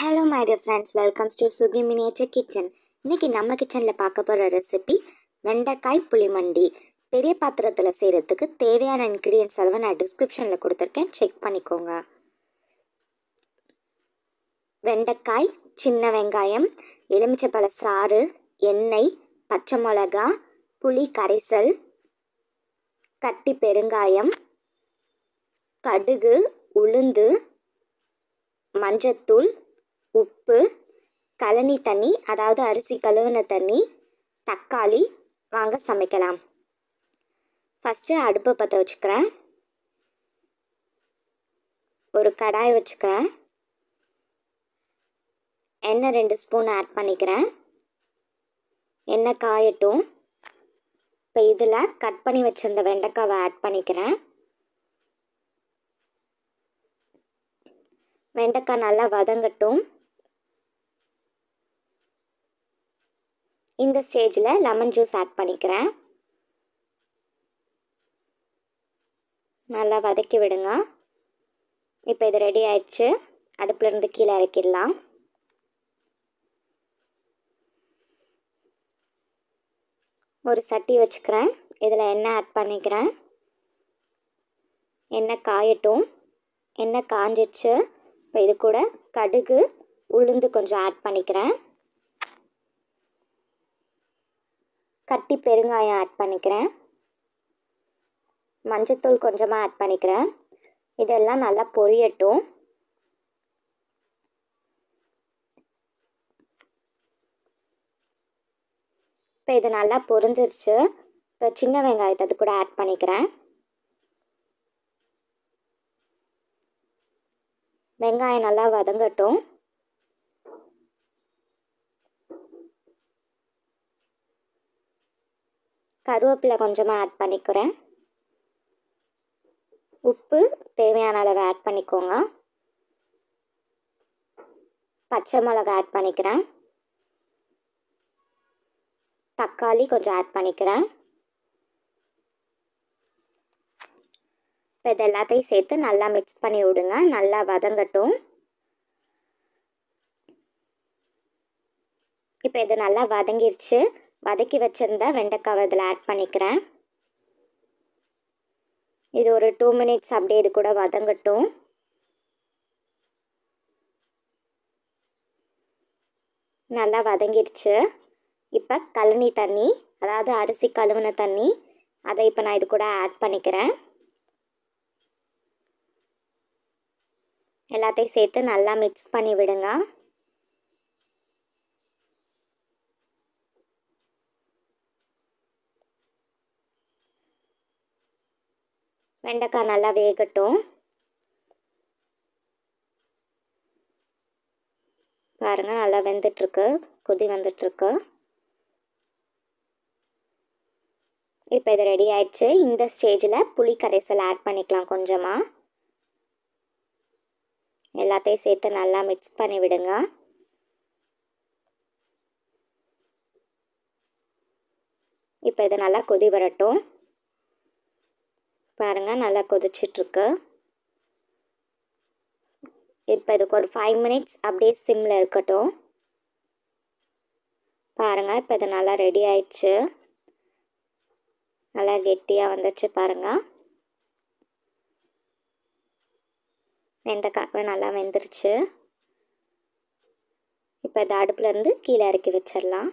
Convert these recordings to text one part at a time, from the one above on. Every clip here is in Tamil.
hello my dear friends welcome to Suki miniature kitchen இன்றைக்கி நம்ம கிச்சனில் பார்க்க போகிற ரெசிபி வெண்டைக்காய் புளிமண்டி பெரிய பாத்திரத்தில் செய்கிறதுக்கு தேவையான இன்க்ரீடியன்ஸ் அளவை நான் டிஸ்கிரிப்ஷனில் கொடுத்துருக்கேன் செக் பண்ணிக்கோங்க வெண்டைக்காய் சின்ன வெங்காயம் எலுமிச்சப்பழ சாறு எண்ணெய் பச்சை மிளகா புளி கரைசல் கட்டி பெருங்காயம் கடுகு உளுந்து மஞ்சத்தூள் உப்பு கழனி தண்ணி அதாவது அரிசி கழுவின தண்ணி தக்காளி வாங்க சமைக்கலாம் ஃபஸ்ட்டு அடுப்பை பற்ற வச்சுக்கிறேன் ஒரு கடாய் வச்சுக்கிறேன் எண்ணெய் ரெண்டு ஸ்பூன் ஆட் பண்ணிக்கிறேன் எண்ணெய் காயட்டும் இப்போ இதில் கட் பண்ணி வச்சுருந்த வெண்டைக்காவை ஆட் பண்ணிக்கிறேன் வெண்டைக்காய் நல்லா வதங்கட்டும் இந்த ஸ்டேஜில் லெமன் ஜூஸ் ஆட் பண்ணிக்கிறேன் நல்லா வதக்கி விடுங்க இப்போ இது ரெடி ஆயிடுச்சு அடுப்புலேருந்து கீழே இறக்கிடலாம் ஒரு சட்டி வச்சுக்கிறேன் இதில் எண்ணெய் ஆட் பண்ணிக்கிறேன் எண்ணெய் காயட்டும் எண்ணெய் காஞ்சிடுச்சு இப்போ இது கூட கடுகு உளுந்து கொஞ்சம் ஆட் பண்ணிக்கிறேன் கட்டி பெருங்காயம் ஆட் பண்ணிக்கிறேன் மஞ்சத்தூள் கொஞ்சமாக ஆட் பண்ணிக்கிறேன் இதெல்லாம் நல்லா பொரியட்டும் இப்போ இது நல்லா பொரிஞ்சிருச்சு இப்போ சின்ன வெங்காயத்தை அது கூட ஆட் பண்ணிக்கிறேன் வெங்காயம் நல்லா வதங்கட்டும் கருவேப்பிலை கொஞ்சமாக ஆட் பண்ணிக்கிறேன் உப்பு தேவையான அளவு ஆட் பண்ணிக்கோங்க பச்சை மிளகா ஆட் பண்ணிக்கிறேன் தக்காளி கொஞ்சம் ஆட் பண்ணிக்கிறேன் இப்போ இது எல்லாத்தையும் சேர்த்து நல்லா மிக்ஸ் பண்ணி விடுங்க நல்லா வதங்கட்டும் இப்போ இது நல்லா வதங்கிருச்சு வதக்கி வச்சுருந்த வெண்டைக்காவை இதில் ஆட் பண்ணிக்கிறேன் இது ஒரு டூ மினிட்ஸ் அப்படியே இது கூட வதங்கட்டும் நல்லா வதங்கிடுச்சு இப்போ கழனி தண்ணி அதாவது அரிசி கழுவுன தண்ணி அதை இப்போ நான் இது கூட ஆட் பண்ணிக்கிறேன் எல்லாத்தையும் சேர்த்து நல்லா மிக்ஸ் பண்ணி விடுங்க வெண்டைக்காய் நல்லா வேகட்டும் பாருங்க நல்லா வெந்துட்டுருக்கு கொதி வந்துட்டுருக்கு இப்போ இது ரெடி ஆயிடுச்சு இந்த ஸ்டேஜில் புளி கரைசல் ஆட் பண்ணிக்கலாம் கொஞ்சமாக எல்லாத்தையும் சேர்த்து நல்லா மிக்ஸ் பண்ணி விடுங்க இப்போ இதை நல்லா கொதி வரட்டும் பாருங்கள் நல்லா கொதிச்சிட்ருக்கு இப்போ இதுக்கு ஒரு ஃபைவ் மினிட்ஸ் அப்படியே சிம்மில் இருக்கட்டும் பாருங்கள் இப்போ இது நல்லா ரெடி ஆயிடுச்சு நல்லா கெட்டியாக வந்துச்சு பாருங்கள் வெந்த காப்பு நல்லா வெந்துருச்சு இப்போ இது அடுப்புலேருந்து கீழே இறக்கி வச்சிடலாம்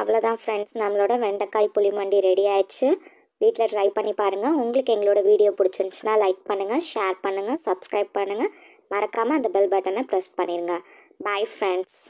அவ்வளோதான் ஃப்ரெண்ட்ஸ் நம்மளோட வெண்டைக்காய் புளிமண்டி ரெடி ஆயிடுச்சு வீட்டில் ட்ரை பண்ணி பாருங்கள் உங்களுக்கு எங்களோட வீடியோ பிடிச்சிருந்துச்சுன்னா லைக் பண்ணுங்கள் ஷேர் பண்ணுங்கள் சப்ஸ்கிரைப் பண்ணுங்கள் மறக்காமல் அந்த பெல் பட்டனை ப்ரெஸ் பண்ணிடுங்க பாய் ஃப்ரெண்ட்ஸ்